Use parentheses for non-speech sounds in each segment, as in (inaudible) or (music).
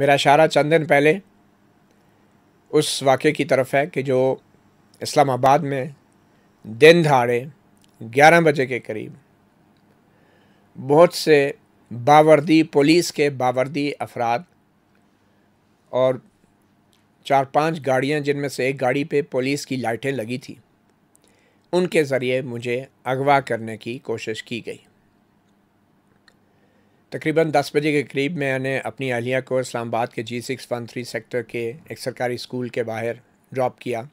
मेरा इशारा चंद दिन पहले उस वाक़े की तरफ है कि जो इस्लामाबाद में दिन दहाड़े ग्यारह बजे के करीब बहुत से बावर्दी पुलिस के बावर्दी अफराद और चार पांच गाड़ियां जिनमें से एक गाड़ी पे पुलिस की लाइटें लगी थी उनके ज़रिए मुझे अगवा करने की कोशिश की गई तकरीबन 10 बजे के करीब मैंने अपनी अहलिया को इस्लामाबाद के G six one three sector के एक सरकारी स्कूल के बाहर ड्रॉप किया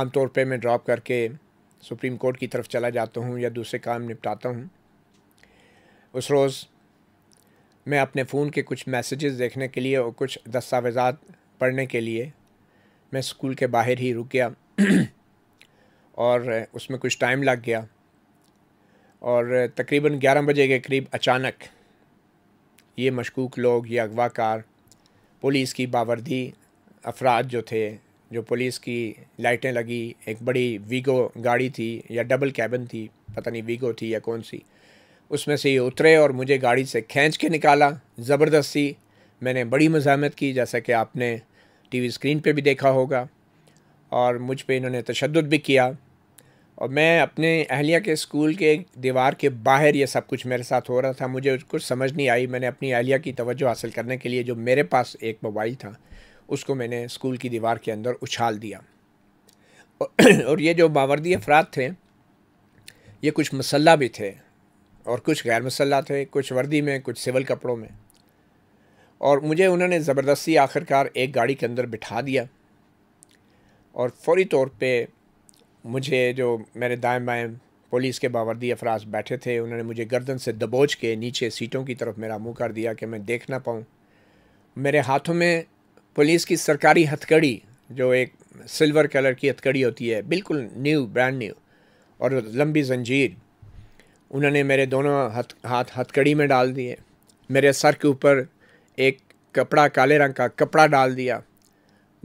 आम तौर पे मैं ड्रॉप करके सुप्रीम कोर्ट की तरफ चला जाता हूँ या दूसरे काम निपटाता हूँ उस रोज़ मैं अपने फ़ोन के कुछ मैसेजेस देखने के लिए और कुछ दस्तावेज़ा पढ़ने के लिए मैं स्कूल के बाहर ही रुक गया और उसमें कुछ टाइम लग गया और तकरीबन 11 बजे के करीब अचानक ये मशकूक लोग ये अगवाकार पुलिस की बावर्दी अफराद जो थे जो पुलिस की लाइटें लगी एक बड़ी वीगो गाड़ी थी या डबल कैबिन थी पता नहीं वीगो थी या कौन सी उसमें से ये उतरे और मुझे गाड़ी से खींच के निकाला ज़बरदस्ती मैंने बड़ी मजामत की जैसा कि आपने टीवी स्क्रीन पे भी देखा होगा और मुझ पर इन्होंने तशद भी किया और मैं अपने अहलिया के स्कूल के दीवार के बाहर ये सब कुछ मेरे साथ हो रहा था मुझे कुछ समझ नहीं आई मैंने अपनी अहलिया की तवज्जो हासिल करने के लिए जो मेरे पास एक मोबाइल था उसको मैंने स्कूल की दीवार के अंदर उछाल दिया और ये जो बावर्दी अफराद थे ये कुछ मसल्ला भी थे और कुछ गैर मसल्ला थे कुछ वर्दी में कुछ सिविल कपड़ों में और मुझे उन्होंने ज़बरदस्ती आखिरकार एक गाड़ी के अंदर बिठा दिया और फौरी तौर पे मुझे जो मेरे दाएं बाएं पुलिस के बावर्दी अफराज बैठे थे उन्होंने मुझे गर्दन से दबोच के नीचे सीटों की तरफ मेरा मुंह कर दिया कि मैं देख ना पाऊँ मेरे हाथों में पुलिस की सरकारी हथकड़ी जो एक सिल्वर कलर की हथकड़ी होती है बिल्कुल न्यू ब्रांड न्यू और लंबी जंजीर उन्होंने मेरे दोनों हथ हाथ हथकड़ी में डाल दिए मेरे सर के ऊपर एक कपड़ा काले रंग का कपड़ा डाल दिया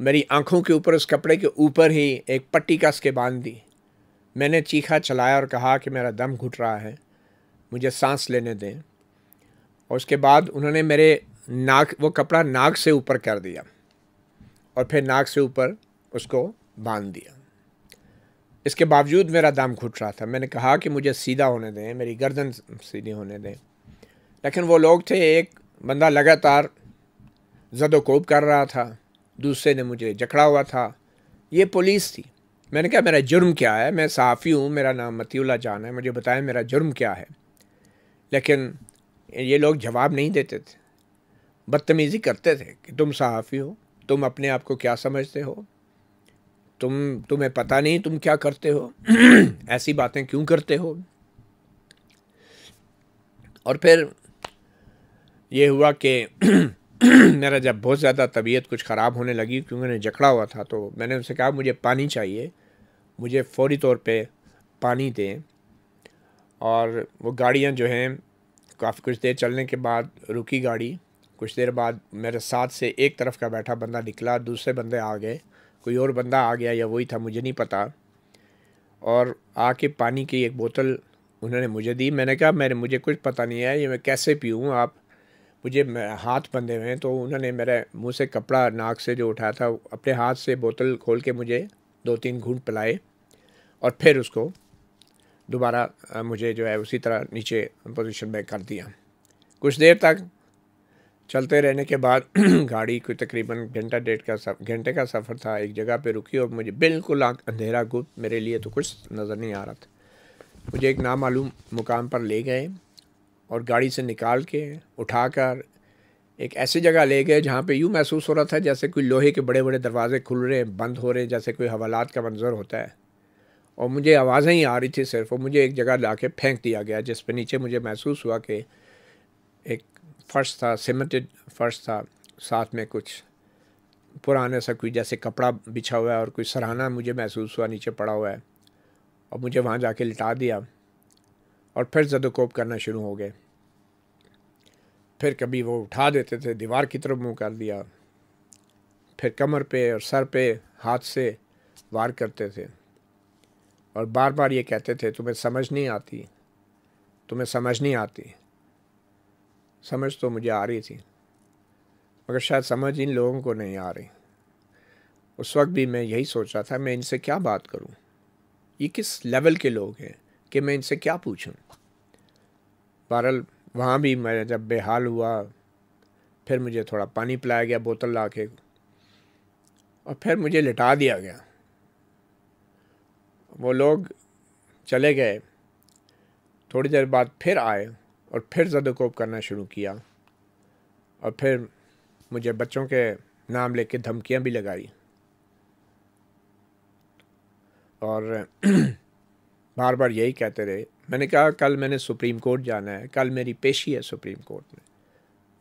मेरी आंखों के ऊपर उस कपड़े के ऊपर ही एक पट्टी कस के बांध दी मैंने चीखा चलाया और कहा कि मेरा दम घुट रहा है मुझे सांस लेने दें और उसके बाद उन्होंने मेरे नाक वो कपड़ा नाक से ऊपर कर दिया और फिर नाक से ऊपर उसको बांध दिया इसके बावजूद मेरा दम घुट रहा था मैंने कहा कि मुझे सीधा होने दें मेरी गर्दन सीधी होने दें लेकिन वो लोग थे एक बंदा लगातार जदोकोब कर रहा था दूसरे ने मुझे जकड़ा हुआ था ये पुलिस थी मैंने कहा मेरा जुर्म क्या है मैं सहाफ़ी हूँ मेरा नाम मतीउल्ला जान है मुझे बताएं मेरा जुर्म क्या है लेकिन ये लोग जवाब नहीं देते थे बदतमीज़ी करते थे कि तुम सहाफ़ी हो तुम अपने आप को क्या समझते हो तुम तुम्हें पता नहीं तुम क्या करते हो (clears throat) ऐसी बातें क्यों करते हो और फिर ये हुआ कि (clears throat) (clears throat) मेरा जब बहुत ज़्यादा तबीयत कुछ ख़राब होने लगी क्योंकि मैंने जकड़ा हुआ था तो मैंने उनसे कहा मुझे पानी चाहिए मुझे फौरी तौर पे पानी दें और वो गाड़ियाँ जो हैं काफ़ी कुछ देर चलने के बाद रुकी गाड़ी कुछ देर बाद मेरे साथ से एक तरफ का बैठा बंदा निकला दूसरे बंदे आ गए कोई और बंदा आ गया या वही था मुझे नहीं पता और आके पानी की एक बोतल उन्होंने मुझे दी मैंने कहा मैंने मुझे कुछ पता नहीं है ये मैं कैसे पीऊँ आप मुझे हाथ बंधे हुए हैं तो उन्होंने मेरे मुंह से कपड़ा नाक से जो उठाया था अपने हाथ से बोतल खोल के मुझे दो तीन घूंट पिलाए और फिर उसको दोबारा मुझे जो है उसी तरह नीचे पोजीशन में कर दिया कुछ देर तक चलते रहने के बाद (clears throat) गाड़ी कोई तकरीबन घंटा डेढ़ का सफ़र घंटे का सफ़र था एक जगह पे रुकी और मुझे बिल्कुल अंधेरा गुप्त मेरे लिए तो कुछ नज़र नहीं आ रहा था मुझे एक नामालूम मुकाम पर ले गए और गाड़ी से निकाल के उठाकर एक ऐसी जगह ले गए जहाँ पे यूँ महसूस हो रहा था जैसे कोई लोहे के बड़े बड़े दरवाजे खुल रहे हैं बंद हो रहे हैं जैसे कोई हवालात का मंजर होता है और मुझे आवाज़ें ही आ रही थी सिर्फ और मुझे एक जगह ला के फेंक दिया गया जिस पर नीचे मुझे महसूस हुआ कि एक फ़र्श था सीमेंटेड फ़र्श था साथ में कुछ पुराने सा कोई जैसे कपड़ा बिछा हुआ है और कोई सराहना मुझे महसूस हुआ नीचे पड़ा हुआ है और मुझे वहाँ जाके लिटा दिया और फिर जदोकोप करना शुरू हो गए फिर कभी वो उठा देते थे दीवार की तरफ मुंह कर दिया फिर कमर पे और सर पे हाथ से वार करते थे और बार बार ये कहते थे तुम्हें समझ नहीं आती तुम्हें समझ नहीं आती समझ तो मुझे आ रही थी मगर शायद समझ इन लोगों को नहीं आ रही उस वक्त भी मैं यही सोच रहा था मैं इनसे क्या बात करूं ये किस लेवल के लोग हैं कि मैं इनसे क्या पूछूं बहरल वहाँ भी मैं जब बेहाल हुआ फिर मुझे थोड़ा पानी पिलाया गया बोतल ला के और फिर मुझे लिटा दिया गया वो लोग चले गए थोड़ी देर बाद फिर आए और फिर जदोकोप करना शुरू किया और फिर मुझे बच्चों के नाम लेके धमकियां भी लगाई और (clears throat) बार बार यही कहते रहे मैंने कहा कल मैंने सुप्रीम कोर्ट जाना है कल मेरी पेशी है सुप्रीम कोर्ट में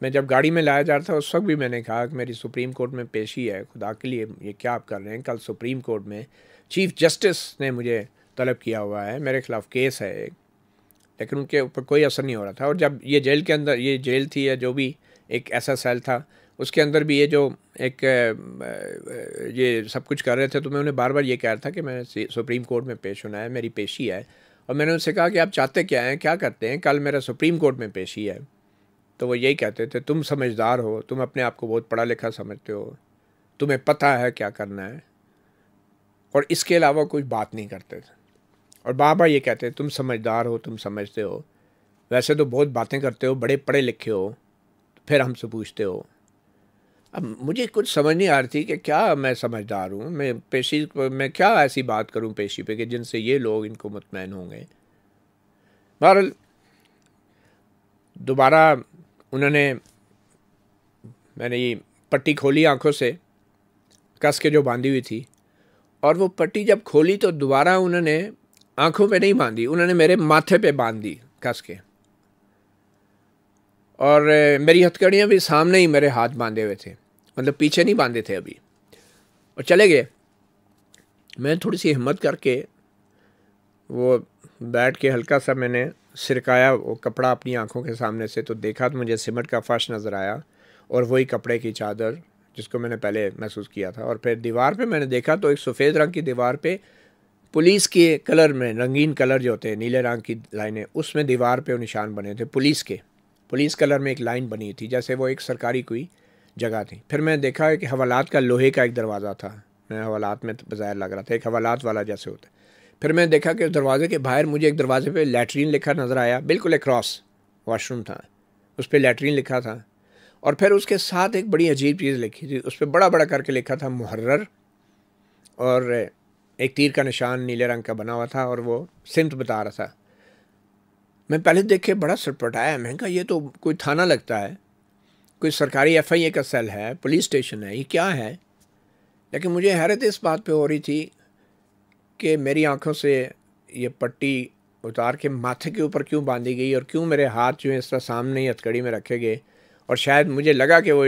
मैं जब गाड़ी में लाया जा रहा था उस वक्त भी मैंने कहा कि मेरी सुप्रीम कोर्ट में पेशी है खुदा के लिए ये क्या आप कर रहे हैं कल सुप्रीम कोर्ट में चीफ जस्टिस ने मुझे तलब किया हुआ है मेरे खिलाफ केस है एक लेकिन उनके ऊपर कोई असर नहीं हो रहा था और जब ये जेल के अंदर ये जेल थी या जो भी एक ऐसा सेल था उसके अंदर भी ये जो एक ये सब कुछ कर रहे थे तो मैं उन्हें बार बार ये कह रहा था कि मैं सुप्रीम कोर्ट में पेश होना है मेरी पेशी है और मैंने उनसे कहा कि आप चाहते क्या हैं क्या करते हैं कल मेरा सुप्रीम कोर्ट में पेशी है तो वो यही कहते थे तुम समझदार हो तुम अपने आप को बहुत पढ़ा लिखा समझते हो तुम्हें पता है क्या करना है और इसके अलावा कुछ बात नहीं करते थे और बाबा ये कहते तुम समझदार हो तुम समझते हो वैसे तो बहुत बातें करते हो बड़े पढ़े लिखे हो फिर हमसे पूछते हो अब मुझे कुछ समझ नहीं आ रही थी कि क्या मैं समझदार हूँ मैं पेशी मैं क्या ऐसी बात करूँ पेशी पे कि जिनसे ये लोग इनको मुतमैन होंगे बहर दोबारा उन्होंने मैंने ये पट्टी खोली आंखों से कस के जो बांधी हुई थी और वो पट्टी जब खोली तो दोबारा उन्होंने आंखों पे नहीं बांधी उन्होंने मेरे माथे पे बांध दी कस के और मेरी हथकड़ियाँ भी सामने ही मेरे हाथ बांधे हुए थे मतलब पीछे नहीं बांधे थे अभी और चले गए मैं थोड़ी सी हिम्मत करके वो बैठ के हल्का सा मैंने सिरकाया वो कपड़ा अपनी आंखों के सामने से तो देखा तो मुझे सिमट का फर्श नज़र आया और वही कपड़े की चादर जिसको मैंने पहले महसूस किया था और फिर दीवार पे मैंने देखा तो एक सफ़ेद रंग की दीवार पे पुलिस के कलर में रंगीन कलर जो होते हैं नीले रंग की लाइनें उसमें दीवार पे निशान बने थे पुलिस के पुलिस कलर में एक लाइन बनी थी जैसे वो एक सरकारी कोई जगह थी फिर मैंने देखा कि हवालात का लोहे का एक दरवाज़ा था मैं हवालात में बाज़ाहिर लग रहा था एक हवालात वाला जैसे होता फिर मैंने देखा कि उस दरवाज़े के बाहर मुझे एक दरवाज़े पर लेटरिन लिखा नज़र आया बिल्कुल एक क्रॉस वाशरूम था उस पर लेटरीन लिखा था और फिर उसके साथ एक बड़ी अजीब चीज़ लिखी थी उस पर बड़ा बड़ा करके लिखा था मुहर्र और एक तीर का निशान नीले रंग का बना हुआ था और वो सिमत बता रहा था मैं पहले देख के बड़ा सरपटाया मैंने कहा ये तो कोई थाना लगता है कोई सरकारी एफ का सेल है पुलिस स्टेशन है ये क्या है लेकिन मुझे हैरत इस बात पे हो रही थी कि मेरी आंखों से ये पट्टी उतार के माथे के ऊपर क्यों बांधी गई और क्यों मेरे हाथ जो है इस तरह सामने ही हथकड़ी में रखे गए और शायद मुझे लगा कि वो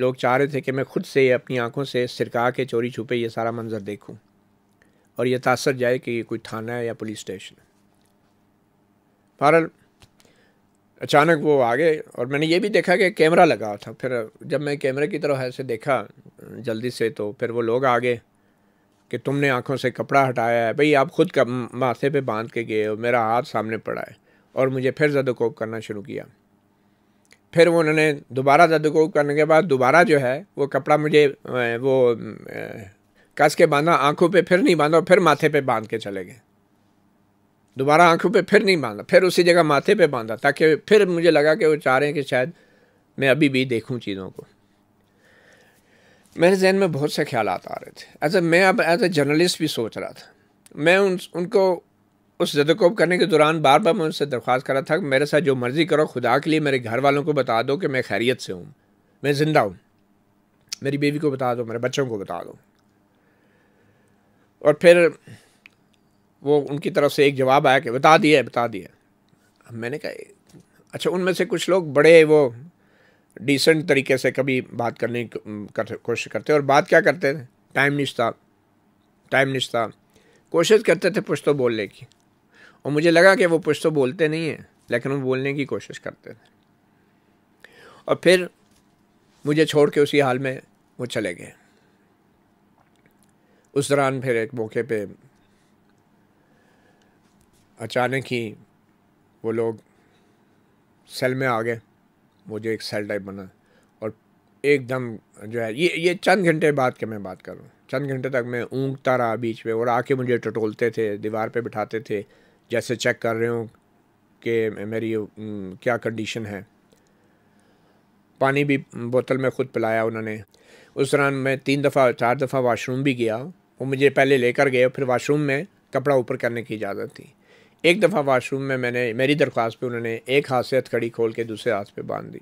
लोग चाह रहे थे कि मैं खुद से अपनी आंखों से सिरका के चोरी छुपे ये सारा मंजर देखूं और ये तासर जाए कि ये कोई थाना है या पुलिस स्टेशन है अचानक वो आ गए और मैंने ये भी देखा कि कैमरा लगा था फिर जब मैं कैमरे की तरफ ऐसे देखा जल्दी से तो फिर वो लोग आ गए कि तुमने आंखों से कपड़ा हटाया है भाई आप खुद माथे पे बांध के गए हो मेरा हाथ सामने पड़ा है और मुझे फिर जदोकोप करना शुरू किया फिर वो उन्होंने दोबारा जदोकोप करने के बाद दोबारा जो है वो कपड़ा मुझे वो कस के बांधा आँखों पर फिर नहीं बांधा फिर माथे पर बांध के चले गए दोबारा आंखों पे फिर नहीं बांधा फिर उसी जगह माथे पे बांधा ताकि फिर मुझे लगा कि वो चाह रहे हैं कि शायद मैं अभी भी देखूं चीज़ों को मेरे जहन में बहुत से ख्याल आ रहे थे एज ए मैं अब एज ए जर्नलिस्ट भी सोच रहा था मैं उन उनको उस जदकोब करने के दौरान बार बार मैं उनसे दरख्वास्त कर रहा था कि मेरे साथ जो मर्ज़ी करो खुदा के लिए मेरे घर वालों को बता दो कि मैं खैरियत से हूँ मैं ज़िंदा हूँ मेरी बेबी को बता दो मेरे बच्चों को बता दो और फिर वो उनकी तरफ से एक जवाब आया कि बता दिया बता दिया मैंने कहा अच्छा उनमें से कुछ लोग बड़े वो डिसेंट तरीके से कभी बात करने की कर, कोशिश करते और बात क्या करते थे टाइम निश्ता टाइम निश्ता कोशिश करते थे पुश्तो बोलने की और मुझे लगा कि वो पुश्तो बोलते नहीं हैं लेकिन वो बोलने की कोशिश करते थे और फिर मुझे छोड़ के उसी हाल में वो चले गए उस दौरान फिर एक मौके पे अचानक ही वो लोग सेल में आ गए वो जो एक सेल टाइप बना और एकदम जो है ये ये चंद घंटे बाद के मैं बात कर रहा हूँ चंद घंटे तक मैं ऊँगता रहा बीच में और आके मुझे टटोलते थे दीवार पे बिठाते थे जैसे चेक कर रहे हूँ कि मेरी क्या कंडीशन है पानी भी बोतल में ख़ुद पिलाया उन्होंने उस दौरान मैं तीन दफ़ा चार दफ़ा वाशरूम भी गया वो मुझे पहले लेकर गए फिर वाशरूम में कपड़ा ऊपर करने की इजाज़त थी एक दफ़ा वाशरूम में मैंने मेरी दरख्वास्त पे उन्होंने एक हाथ से हथकड़ी खोल के दूसरे हाथ पे बांध दी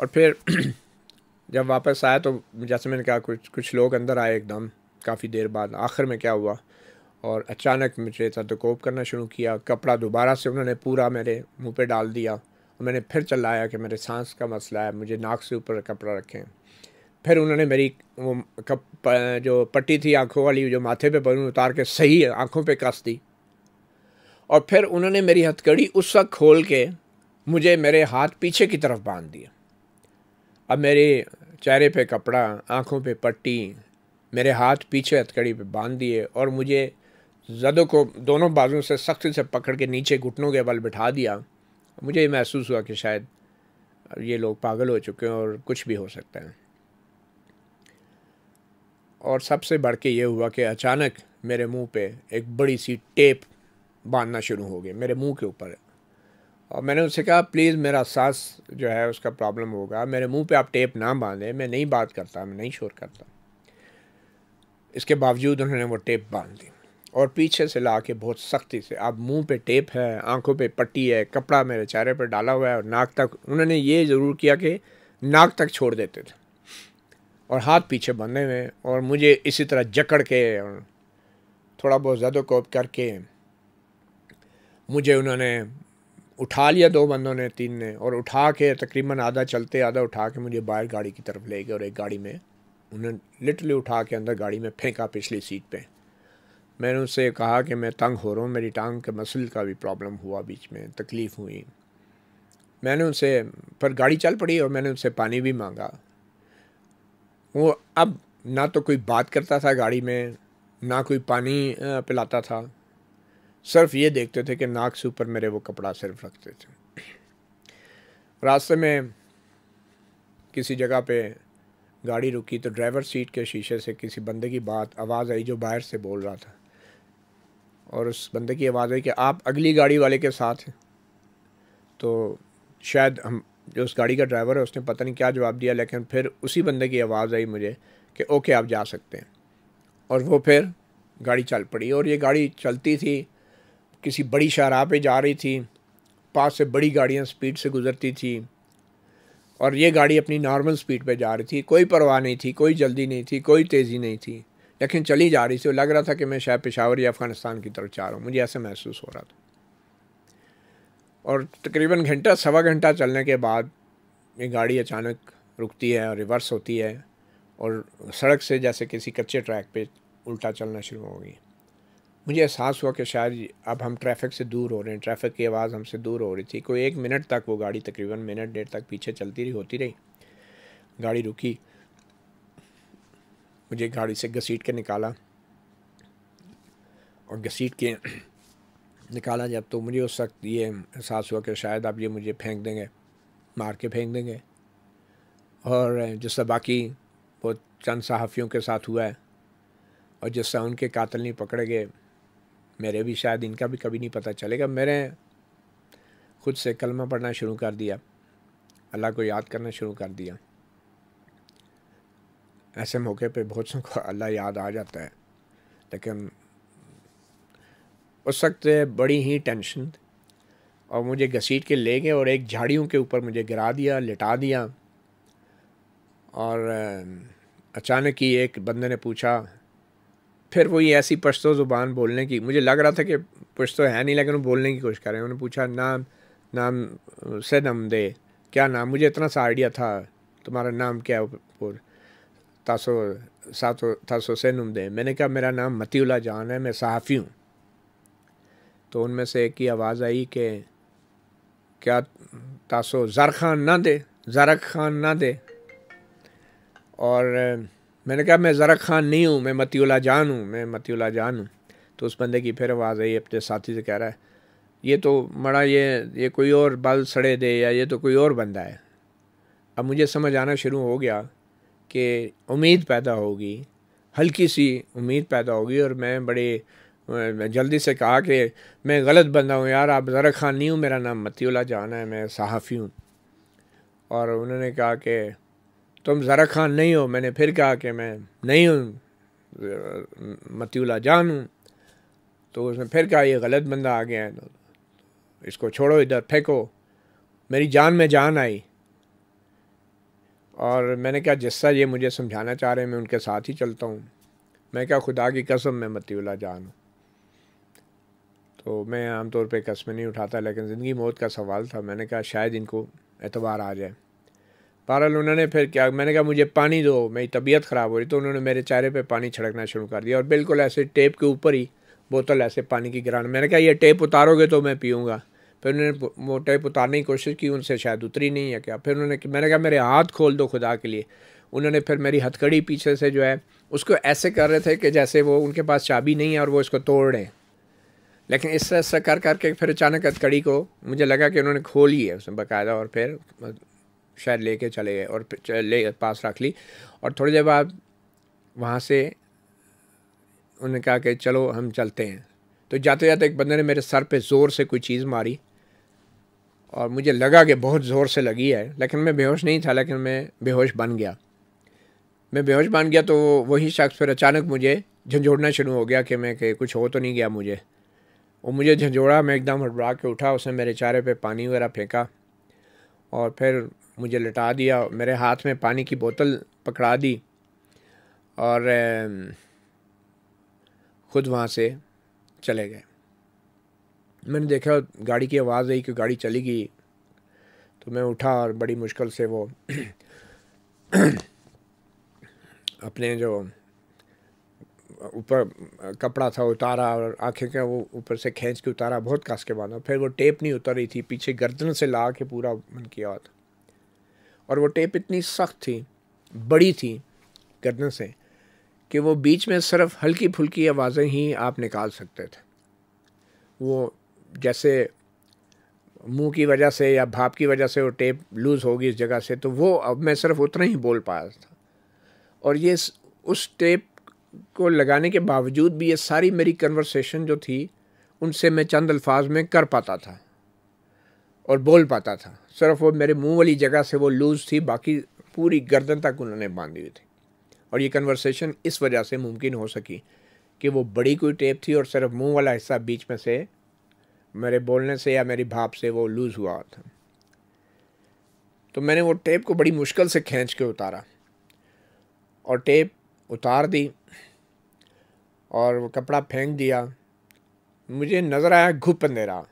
और फिर (clears throat) जब वापस आया तो जैसे मैंने कहा कुछ कुछ लोग अंदर आए एकदम काफ़ी देर बाद आखिर में क्या हुआ और अचानक मुझे तदकोप करना शुरू किया कपड़ा दोबारा से उन्होंने पूरा मेरे मुंह पे डाल दिया और मैंने फिर चलाया कि मेरे सांस का मसला है मुझे नाक से ऊपर कपड़ा रखें फिर उन्होंने मेरी वो कप जो पट्टी थी आँखों वाली जो माथे पे पर उतार के सही आँखों पे कस दी और फिर उन्होंने मेरी हथकड़ी उस वक्त खोल के मुझे मेरे हाथ पीछे की तरफ बांध दिया अब मेरे चेहरे पे कपड़ा आँखों पे पट्टी मेरे हाथ पीछे हथकड़ी पे बांध दिए और मुझे जदों को दोनों बाजू से सख्ती से पकड़ के नीचे घुटनों के बल बिठा दिया मुझे ये महसूस हुआ कि शायद ये लोग पागल हो चुके हैं और कुछ भी हो सकता है और सबसे बढ़ के ये हुआ कि अचानक मेरे मुंह पे एक बड़ी सी टेप बांधना शुरू हो गए मेरे मुंह के ऊपर और मैंने उससे कहा प्लीज़ मेरा सांस जो है उसका प्रॉब्लम होगा मेरे मुंह पे आप टेप ना बांधें मैं नहीं बात करता मैं नहीं शोर करता इसके बावजूद उन्होंने वो टेप बांध दी और पीछे से ला के बहुत सख्ती से अब मुंह पे टेप है आंखों पे पट्टी है कपड़ा मेरे चेहरे पर डाला हुआ है और नाक तक उन्होंने ये ज़रूर किया कि नाक तक छोड़ देते थे और हाथ पीछे बंधे हुए और मुझे इसी तरह जकड़ के थोड़ा बहुत ज़्यादा कोप करके मुझे उन्होंने उठा लिया दो बंदों ने तीन ने और उठा के तकरीबन आधा चलते आधा उठा के मुझे बाहर गाड़ी की तरफ ले गए और एक गाड़ी में उन्होंने लिटरली उठा के अंदर गाड़ी में फेंका पिछली सीट पे मैंने उनसे कहा कि मैं तंग हो रहा हूँ मेरी टांग के मसल का भी प्रॉब्लम हुआ बीच में तकलीफ़ हुई मैंने उनसे पर गाड़ी चल पड़ी और मैंने उनसे पानी भी मांगा वो अब ना तो कोई बात करता था गाड़ी में ना कोई पानी पिलाता था सिर्फ ये देखते थे कि नाक से ऊपर मेरे वो कपड़ा सिर्फ रखते थे रास्ते में किसी जगह पे गाड़ी रुकी तो ड्राइवर सीट के शीशे से किसी बंदे की बात आवाज़ आई जो बाहर से बोल रहा था और उस बंदे की आवाज़ आई कि आप अगली गाड़ी वाले के साथ हैं तो शायद हम जो उस गाड़ी का ड्राइवर है उसने पता नहीं क्या जवाब दिया लेकिन फिर उसी बंदे की आवाज़ आई मुझे कि ओके आप जा सकते हैं और वो फिर गाड़ी चल पड़ी और ये गाड़ी चलती थी किसी बड़ी शराब पे जा रही थी पास से बड़ी गाड़ियाँ स्पीड से गुजरती थी और ये गाड़ी अपनी नॉर्मल स्पीड पे जा रही थी कोई परवाह नहीं थी कोई जल्दी नहीं थी कोई तेज़ी नहीं थी लेकिन चली जा रही थी लग रहा था कि मैं शायद पेशावर या अफ़गानिस्तान की तरफ जा रहा हूँ मुझे ऐसा महसूस हो रहा था और तकरीबन घंटा सवा घंटा चलने के बाद ये गाड़ी अचानक रुकती है और रिवर्स होती है और सड़क से जैसे किसी कच्चे ट्रैक पे उल्टा चलना शुरू हो गई मुझे एहसास हुआ कि शायद अब हम ट्रैफिक से दूर हो रहे हैं ट्रैफिक की आवाज़ हमसे दूर हो रही थी कोई एक मिनट तक वो गाड़ी तकरीबन मिनट डेढ़ तक पीछे चलती रही होती रही गाड़ी रुकी मुझे गाड़ी से घसीट के निकाला और घसीट के निकाला जब तो मुझे उस वक्त ये एहसास हुआ कि शायद आप ये मुझे फेंक देंगे मार के फेंक देंगे और जिससे बाकी वो चंद सहाफ़ियों के साथ हुआ है और जिससे उनके कातल नहीं पकड़े गए मेरे भी शायद इनका भी कभी नहीं पता चलेगा मैंने खुद से कलमा पढ़ना शुरू कर दिया अल्लाह को याद करना शुरू कर दिया ऐसे मौके पे बहुत सो को अल्लाह याद आ जाता है लेकिन उस वक्त बड़ी ही टेंशन और मुझे घसीट के ले गए और एक झाड़ियों के ऊपर मुझे गिरा दिया लिटा दिया और अचानक ही एक बंदे ने पूछा फिर वही ऐसी पश्तो ज़ुबान बोलने की मुझे लग रहा था कि पश्तो है नहीं लेकिन वो बोलने की कोशिश कर रहे हैं उन्होंने पूछा नाम नाम से नम दे क्या नाम मुझे इतना सा आइडिया था तुम्हारा नाम क्या है तासो सातो तासो से नम दे मैंने कहा मेरा नाम मतीउल्ला जान है मैं सहाफ़ी हूँ तो उनमें से एक ही आवाज़ आई कि क्या तासो ज़र खान ना दे ज़र खान ना दे और मैंने कहा मैं ज़रा खान नहीं हूँ मैं मतीउल्ला जान हूँ मैं मतियला जान हूँ तो उस बंदे की फिर आवाज़ आई अपने साथी से कह रहा है ये तो मड़ा ये ये कोई और बल सड़े दे या ये तो कोई और बंदा है अब मुझे समझ आना शुरू हो गया कि उम्मीद पैदा होगी हल्की सी उम्मीद पैदा होगी और मैं बड़े मैं जल्दी से कहा कि मैं गलत बंदा हूँ यार आप ज़रा खान नहीं हूँ मेरा नाम मतीउल्ला जान है मैं सहाफ़ी हूँ और उन्होंने कहा कि तुम ज़रा खान नहीं हो मैंने फिर कहा कि मैं नहीं हूँ मतियला जान हूँ तो उसने फिर कहा ये गलत बंदा आ गया है तो इसको छोड़ो इधर फेंको मेरी जान में जान आई और मैंने कहा जिसा ये मुझे समझाना चाह रहे हैं मैं उनके साथ ही चलता हूँ मैं क्या खुदा की कसम मैं मतियला जान हूँ तो मैं आमतौर पर कसम नहीं उठाता लेकिन ज़िंदगी मौत का सवाल था मैंने कहा शायद इनको एतबार आ जाए बहरहाल उन्होंने फिर क्या मैंने कहा मुझे पानी दो मेरी तबीयत ख़राब हो रही तो उन्होंने मेरे चेहरे पे पानी छिड़कना शुरू कर दिया और बिल्कुल ऐसे टेप के ऊपर ही बोतल ऐसे पानी की गिरान मैंने कहा ये टेप उतारोगे तो मैं पीऊँगा फिर उन्होंने वो टेप उतारने की कोशिश की उनसे शायद उतरी नहीं है क्या फिर उन्होंने मैंने कहा मेरे हाथ खोल दो खुदा के लिए उन्होंने फिर मेरी हथकड़ी पीछे से जो है उसको ऐसे कर रहे थे कि जैसे वो उनके पास चाबी नहीं है और वो इसको तोड़ रहे हैं लेकिन इस तरह कर करके फिर अचानक हथकड़ी को मुझे लगा कि उन्होंने खोली है उसमें बाकायदा और फिर शायद ले कर चले गए और ले पास रख ली और थोड़ी देर बाद वहाँ से उन्होंने कहा कि चलो हम चलते हैं तो जाते जाते एक बंदे ने मेरे सर पे ज़ोर से कोई चीज़ मारी और मुझे लगा कि बहुत ज़ोर से लगी है लेकिन मैं बेहोश नहीं था लेकिन मैं बेहोश बन गया मैं बेहोश बन गया तो वही शख्स फिर अचानक मुझे झंझोड़ना शुरू हो गया कि मैं कि कुछ हो तो नहीं गया मुझे वो मुझे झंझोड़ा मैं एकदम हड़बड़ा के उठा उसने मेरे चारे पे पानी वगैरह फेंका और फिर मुझे लटा दिया मेरे हाथ में पानी की बोतल पकड़ा दी और ख़ुद वहाँ से चले गए मैंने देखा गाड़ी की आवाज़ आई कि गाड़ी चली गई तो मैं उठा और बड़ी मुश्किल से वो (clears throat) अपने जो ऊपर कपड़ा था उतारा और आँखें का वो ऊपर से खींच के उतारा बहुत कस के बांधा फिर वो टेप नहीं उतर रही थी पीछे गर्दन से ला के पूरा मन किया था और वो टेप इतनी सख्त थी बड़ी थी गर्दन से कि वो बीच में सिर्फ हल्की फुल्की आवाज़ें ही आप निकाल सकते थे वो जैसे मुंह की वजह से या भाप की वजह से वो टेप लूज़ होगी इस जगह से तो वो अब मैं सिर्फ उतना ही बोल पाया था और ये उस टेप को लगाने के बावजूद भी ये सारी मेरी कन्वर्सेशन जो थी उनसे मैं चंद अल्फाज में कर पाता था और बोल पाता था सिर्फ वो मेरे मुंह वाली जगह से वो लूज़ थी बाकी पूरी गर्दन तक उन्होंने बांध दी थी और ये कन्वर्सेशन इस वजह से मुमकिन हो सकी कि वो बड़ी कोई टेप थी और सिर्फ मुंह वाला हिस्सा बीच में से मेरे बोलने से या मेरी भाप से वो लूज़ हुआ था तो मैंने वो टेप को बड़ी मुश्किल से खींच के उतारा और टेप उतार दी और वो कपड़ा फेंक दिया मुझे नज़र आया घुप अंधेरा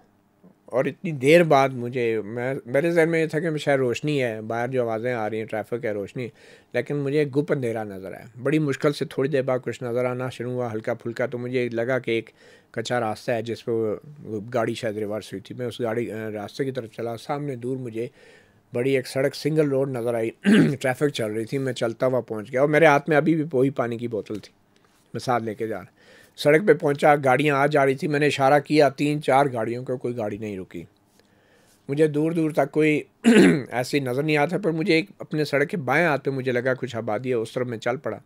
और इतनी देर बाद मुझे मैं मेरे जहन में ये था कि शायद रोशनी है बाहर जो आवाज़ें आ रही हैं ट्रैफिक है रोशनी लेकिन मुझे गुप अंधेरा नज़र आया बड़ी मुश्किल से थोड़ी देर बाद कुछ नज़र आना शुरू हुआ हल्का फुल्का तो मुझे लगा कि एक कच्चा रास्ता है जिस पर गाड़ी शायद रिवर्स हुई थी मैं उस गाड़ी रास्ते की तरफ चला सामने दूर मुझे बड़ी एक सड़क सिंगल रोड नज़र आई ट्रैफिक (clears throat) चल रही थी मैं चलता हुआ पहुँच गया और मेरे हाथ में अभी भी वही पानी की बोतल थी मैं साथ लेके जा रहा सड़क पे पहुंचा गाड़ियां आ जा रही थी मैंने इशारा किया तीन चार गाड़ियों का को कोई गाड़ी नहीं रुकी मुझे दूर दूर तक कोई (clears throat) ऐसी नज़र नहीं आता पर मुझे एक अपने सड़क के बाएं हाथ पे मुझे लगा कुछ आबादी है उस तरफ मैं चल पड़ा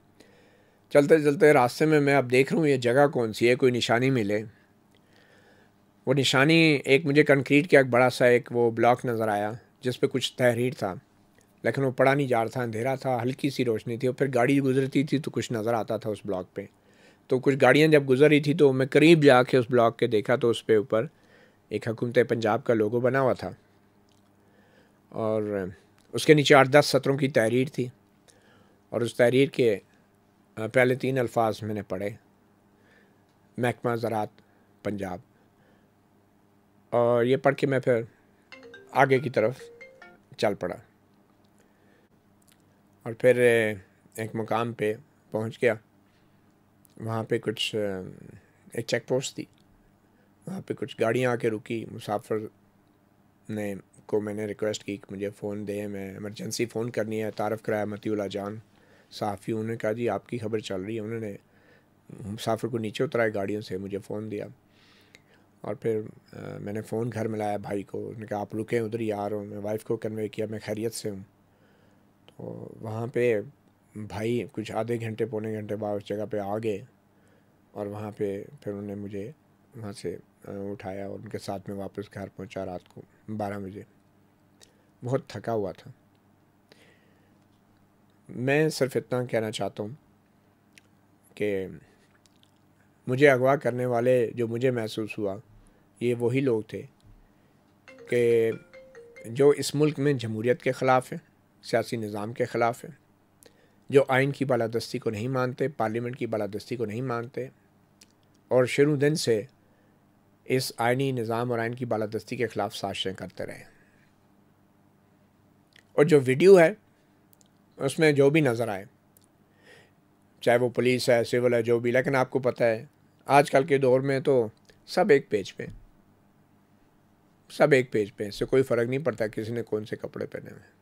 चलते चलते रास्ते में मैं अब देख रहा हूँ ये जगह कौन सी है कोई निशानी मिले वो निशानी एक मुझे कंक्रीट का एक बड़ा सा एक वो ब्लॉक नज़र आया जिस पर कुछ तहरीर था लेकिन वो पड़ा नहीं जा रहा था अंधेरा था हल्की सी रोशनी थी और फिर गाड़ी गुजरती थी तो कुछ नज़र आता था उस ब्लॉक पर तो कुछ गाड़ियाँ जब गुजर रही थी तो मैं करीब जा के उस ब्लॉक के देखा तो उस पर ऊपर एक हुकूमत पंजाब का लोगो बना हुआ था और उसके नीचे आठ दस सत्रों की तहरीर थी और उस तहरीर के पहले तीन अल्फाज मैंने पढ़े महकमा ज़रात पंजाब और ये पढ़ के मैं फिर आगे की तरफ चल पड़ा और फिर एक मुकाम पे पहुंच गया वहाँ पे कुछ एक चेक पोस्ट थी वहाँ पे कुछ गाड़ियाँ आके रुकी मुसाफिर ने को मैंने रिक्वेस्ट की कि मुझे फ़ोन दे मैं इमरजेंसी फ़ोन करनी है तारफ़ कराया मती जान साफ़ी उन्होंने कहा जी आपकी खबर चल रही है उन्होंने मुसाफिर को नीचे उतराया गाड़ियों से मुझे फ़ोन दिया और फिर आ, मैंने फ़ोन घर में लाया भाई को उन्होंने कहा आप रुकें उधर ही आ रहा हूँ मैं वाइफ़ को कन्वे किया मैं खैरियत से हूँ तो वहाँ पे भाई कुछ आधे घंटे पौने घंटे बाद उस जगह पे आ गए और वहाँ पे फिर उन्होंने मुझे वहाँ से उठाया और उनके साथ में वापस घर पहुँचा रात को बारह बजे बहुत थका हुआ था मैं सिर्फ इतना कहना चाहता हूँ कि मुझे अगवा करने वाले जो मुझे महसूस हुआ ये वही लोग थे कि जो इस मुल्क में जमहूरीत के ख़िलाफ़ है सियासी निज़ाम के ख़िलाफ़ है जो आइन की बालादस्ती को नहीं मानते पार्लियामेंट की बालादस्ती को नहीं मानते और शुरू दिन से इस आइनी निज़ाम और आइन की बालादस्ती के ख़िलाफ़ साजिशें करते रहे और जो वीडियो है उसमें जो भी नज़र आए चाहे वो पुलिस है सिविल है जो भी लेकिन आपको पता है आजकल के दौर में तो सब एक पेज पे सब एक पेज पे इससे कोई फ़र्क नहीं पड़ता किसी ने कौन से कपड़े पहने हुए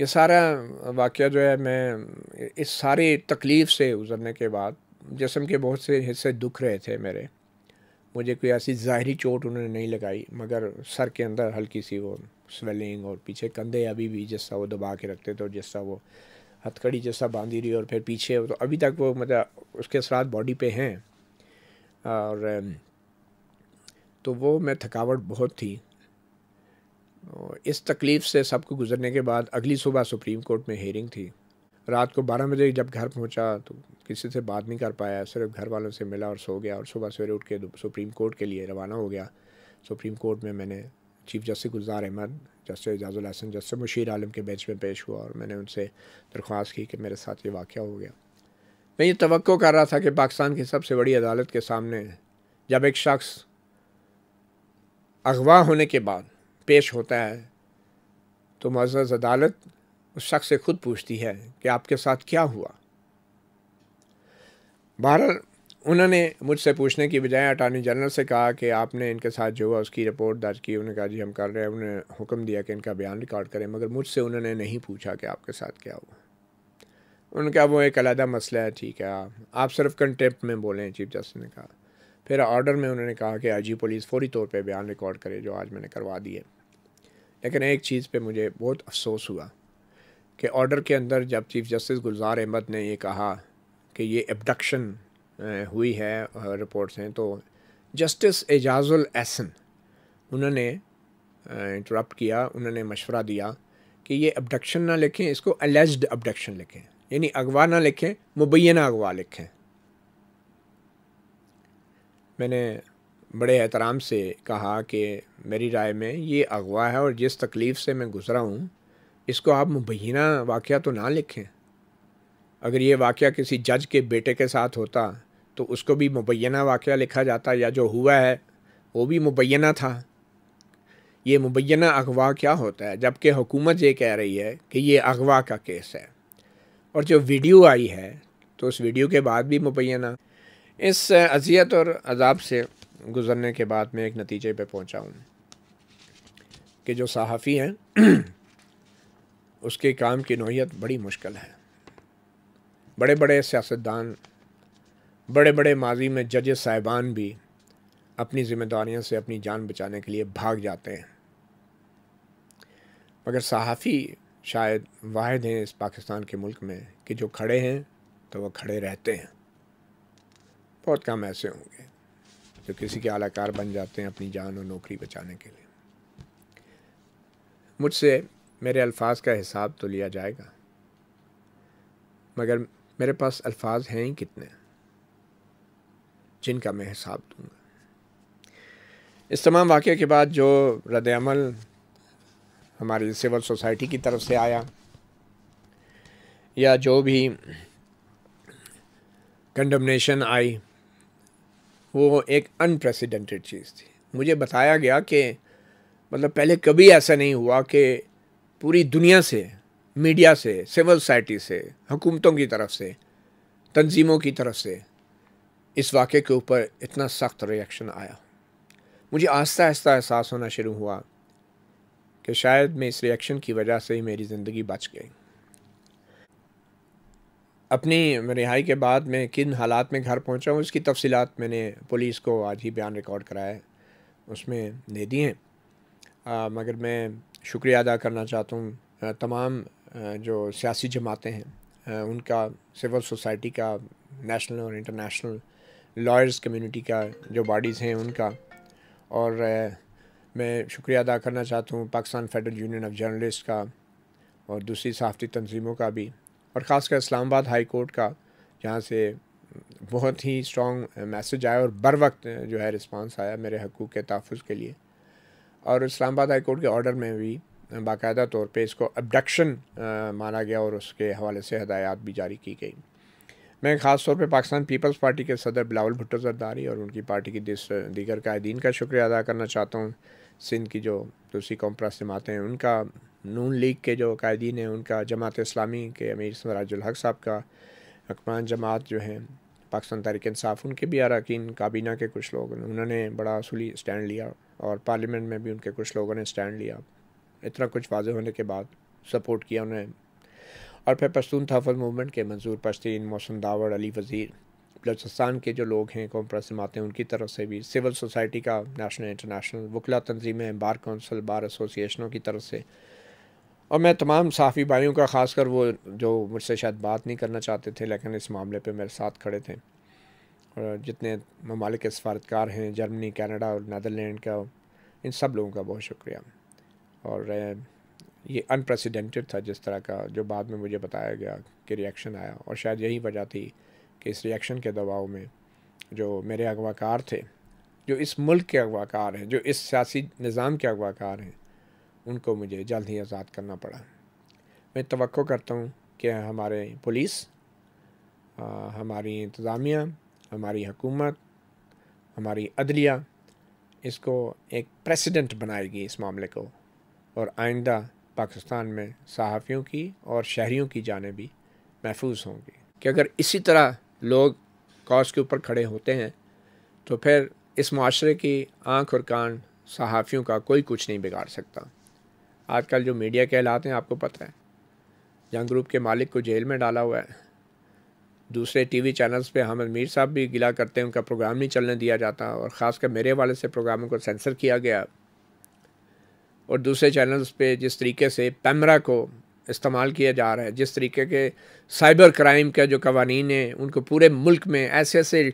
ये सारा वाक़ जो है मैं इस सारी तकलीफ़ से गुज़रने के बाद जिसम के बहुत से हिस्से दुख रहे थे मेरे मुझे कोई ऐसी ज़ाहरी चोट उन्होंने नहीं लगाई मगर सर के अंदर हल्की सी वो स्वेलिंग और पीछे कंधे अभी भी जिस वो दबा के रखते थे और जिस वो हथकड़ी जैसा बांधी रही और फिर पीछे तो अभी तक वो मतलब उसके साथ बॉडी पे हैं और तो वो मैं थकावट बहुत थी इस तकलीफ़ से सबको गुजरने के बाद अगली सुबह सुप्रीम कोर्ट में हेयरिंग थी रात को बारह बजे जब घर पहुंचा तो किसी से बात नहीं कर पाया सिर्फ घर वालों से मिला और सो गया और सुबह सवेरे उठ के सुप्रीम कोर्ट के लिए रवाना हो गया सुप्रीम कोर्ट में मैंने chief justice Gulzar Ahmed justice Ijazul Hassan justice Mushir Alam के बेंच में पेश हुआ और मैंने उनसे दरख्वास्त की कि मेरे साथ ये वाक़ हो गया मैं ये तो कर रहा था कि पाकिस्तान की सबसे बड़ी अदालत के सामने जब एक शख्स अगवा होने के बाद पेश होता है तो मज़ अदालत उस शख्स से खुद पूछती है कि आपके साथ क्या हुआ बहरहाल उन्होंने मुझसे पूछने की बजाय अटारनी जनरल से कहा कि आपने इनके साथ जो हुआ उसकी रिपोर्ट दर्ज की उन्होंने कहा जी हम कर रहे हैं उन्होंने हुक्म दिया कि इनका बयान रिकॉर्ड करें मगर मुझसे उन्होंने नहीं पूछा कि आपके साथ क्या हुआ उनका वो एक अलहदा मसला है ठीक है आप सिर्फ कंटेम्प्ट में बोलें चीफ जस्टिस ने कहा फिर ऑर्डर में उन्होंने कहा कि आईजी हाँ पुलिस फौरी तौर पर बयान रिकॉर्ड करे जो आज मैंने करवा दिए लेकिन एक चीज़ पे मुझे बहुत अफसोस हुआ कि ऑर्डर के अंदर जब चीफ़ जस्टिस गुलजार अहमद ने ये कहा कि ये एबडक्शन हुई है रिपोर्ट्स हैं तो जस्टिस एजाजुल एहसन उन्होंने इंटरप्ट किया उन्होंने मशवरा दिया कि ये अबडक्शन ना लिखें इसको अलेज्ड अबडक्शन लिखें यानी अगवा ना लिखें मुबैना अगवा लिखें मैंने बड़े एहतराम से कहा कि मेरी राय में ये अगवा है और जिस तकलीफ़ से मैं गुज़रा हूँ इसको आप मुबैना वाक़ तो ना लिखें अगर ये वाक़ किसी जज के बेटे के साथ होता तो उसको भी मुबैना वाक़ लिखा जाता या जो हुआ है वो भी मुबैना था ये मुबैना अगवा क्या होता है जबकि हुकूमत ये कह रही है कि ये अगवा का केस है और जो वीडियो आई है तो उस वीडियो के बाद भी मुबैना इस अजियत और अजाब से गुज़रने के बाद मैं एक नतीजे पे पहुंचा हूँ कि जो सहाफ़ी हैं उसके काम की नोयत बड़ी मुश्किल है बड़े बड़े सियासतदान बड़े बड़े माजी में जज साहिबान भी अपनी ज़िम्मेदारियों से अपनी जान बचाने के लिए भाग जाते हैं मगर सहाफ़ी शायद वाहिद हैं इस पाकिस्तान के मुल्क में कि जो खड़े हैं तो वह खड़े रहते हैं बहुत कम ऐसे होंगे जो किसी के आलाकार बन जाते हैं अपनी जान और नौकरी बचाने के लिए मुझसे मेरे अल्फाज का हिसाब तो लिया जाएगा मगर मेरे पास अल्फाज हैं ही कितने जिनका मैं हिसाब दूंगा इस तमाम वाक़े के बाद जो रदल हमारी सिविल सोसाइटी की तरफ से आया या जो भी कंडमनेशन आई वो एक अनप्रेसिडेंटेड चीज़ थी मुझे बताया गया कि मतलब पहले कभी ऐसा नहीं हुआ कि पूरी दुनिया से मीडिया से सिविल सोसाइटी से हुकूमतों की तरफ से तंजीमों की तरफ से इस वाक़े के ऊपर इतना सख्त रिएक्शन आया मुझे आहिस्ता आहिस्ता एहसास होना शुरू हुआ कि शायद मैं इस रिएक्शन की वजह से ही मेरी ज़िंदगी बच गई अपनी रिहाई के बाद मैं किन हालात में घर पहुंचा हूँ इसकी तफसीलात मैंने पुलिस को आज ही बयान रिकॉर्ड कराया उसमें दे दी हैं मगर मैं शुक्रिया अदा करना चाहता हूँ तमाम जो सियासी जमातें हैं उनका सिविल सोसाइटी का नेशनल और इंटरनेशनल लॉयर्स कम्युनिटी का जो बॉडीज़ हैं उनका और मैं शुक्रिया अदा करना चाहता हूँ Pakistan federal union of journalist का और दूसरी सहाफ़ती तनजीमों का भी और ख़ासकर इस्लामाबाद हाई कोर्ट का जहाँ से बहुत ही स्ट्रॉन्ग मैसेज आया और बर वक्त जो है रिस्पांस आया मेरे हकूक़ के तहफ़ के लिए और इस्लामाबाद हाई कोर्ट के ऑर्डर में भी बाकायदा तौर पे इसको अबडक्शन माना गया और उसके हवाले से हदायत भी जारी की गई मैं ख़ास तौर पे पाकिस्तान पीपल्स पार्टी के सदर बिलावल भुट्टो जरदारी और उनकी पार्टी की दीगर कायदीन का शुक्रिया अदा करना चाहता हूँ सिंध की जो दूसरी कॉम्प्रेस जमातें हैं उनका नून लीग के जो कायदीन हैं उनका जमात इस्लामी के अमीर सराजुल हक साहब का अकमान जमात जो है पाकिस्तान तहरीक इंसाफ उनके भी अरकान काबीना के कुछ लोग उन्होंने बड़ा असूली स्टैंड लिया और पार्लियामेंट में भी उनके कुछ लोगों ने स्टैंड लिया इतना कुछ वाजे होने के बाद सपोर्ट किया उन्हें और फिर पश्तून तहफ़ मूवमेंट के मंजूर पश्तीन मौसम दावर अली वज़ीर बलोचिस्तान के जो लोग हैं कौम प्रसमाते हैं उनकी तरफ से भी सिविल सोसाइटी का नेशनल इंटरनेशनल वकला तंजीमें बार कौंसल बार एसोसिएशनों की तरफ से और मैं तमाम साफ़ी भाइयों का ख़ासकर वो जो मुझसे शायद बात नहीं करना चाहते थे लेकिन इस मामले पे मेरे साथ खड़े थे और जितने ममालिक सफारतकार हैं जर्मनी कनाडा और नदरलैंड का इन सब लोगों का बहुत शुक्रिया और ये अनप्रेसिडेंटेड था जिस तरह का जो बाद में मुझे बताया गया कि रिएक्शन आया और शायद यही वजह थी कि इस रिएक्शन के दबाव में जो मेरे अगवाकार थे जो इस मुल्क के अगवाकार हैं जो इस सियासी निज़ाम के अगवाकार हैं उनको मुझे जल्द ही आज़ाद करना पड़ा मैं तो करता हूँ कि हमारे पुलिस हमारी इंतज़ामिया हमारी हुकूमत हमारी अदलिया इसको एक प्रेसिडेंट बनाएगी इस मामले को और आइंदा पाकिस्तान में सहाफ़ियों की और शहरीों की जाने भी महफूज होंगी कि अगर इसी तरह लोग कॉज के ऊपर खड़े होते हैं तो फिर इस माशरे की आँख और कान सहाफ़ियों का कोई कुछ नहीं बिगाड़ सकता आजकल जो मीडिया कहलाते हैं आपको पता है जंग ग्रुप के मालिक को जेल में डाला हुआ है दूसरे टीवी चैनल्स पे हमद मीर साहब भी गिला करते हैं उनका प्रोग्राम नहीं चलने दिया जाता और ख़ासकर मेरे वाले से प्रोग्रामों को सेंसर किया गया और दूसरे चैनल्स पे जिस तरीके से पैमरा को इस्तेमाल किया जा रहा है जिस तरीके के साइबर क्राइम के जो कवानीन हैं उनको पूरे मुल्क में ऐसे ऐसे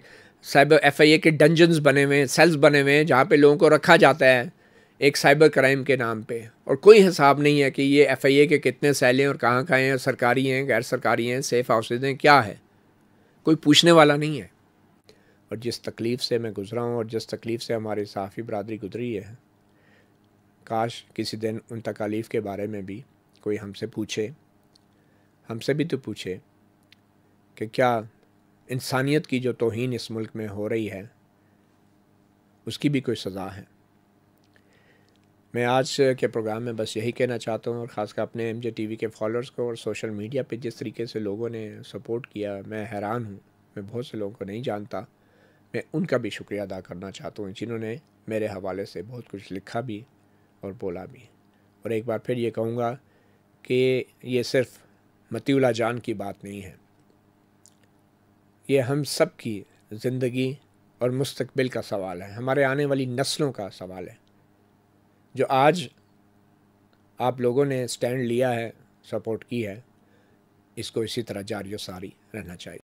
साइबर एफ आई ए के डंजन्स बने हुए हैं सेल्स बने हुए हैं जहाँ पर लोगों को रखा जाता है एक साइबर क्राइम के नाम पे और कोई हिसाब नहीं है कि ये एफआईए के कितने सेल हैं और कहाँ कहाँ हैं सरकारी हैं गैर सरकारी हैं सेफ हाउसेज हैं क्या है कोई पूछने वाला नहीं है और जिस तकलीफ़ से मैं गुज़रा हूँ और जिस तकलीफ़ से हमारी साफ़ी बरदरी गुज़री है काश किसी दिन उन तकालीफ़ के बारे में भी कोई हमसे पूछे हमसे भी तो पूछे कि क्या इंसानियत की जो तोहन इस मुल्क में हो रही है उसकी भी कोई सज़ा है मैं आज के प्रोग्राम में बस यही कहना चाहता हूँ और ख़ासकर अपने एम जे के फॉलोअर्स को और सोशल मीडिया पे जिस तरीके से लोगों ने सपोर्ट किया मैं हैरान हूँ मैं बहुत से लोगों को नहीं जानता मैं उनका भी शुक्रिया अदा करना चाहता हूँ जिन्होंने मेरे हवाले से बहुत कुछ लिखा भी और बोला भी और एक बार फिर ये कहूँगा कि ये सिर्फ मतीला जान की बात नहीं है ये हम सब की ज़िंदगी और मुस्तबिल का सवाल है हमारे आने वाली नस्लों का सवाल है जो आज आप लोगों ने स्टैंड लिया है सपोर्ट की है इसको इसी तरह जारी और सारी रहना चाहिए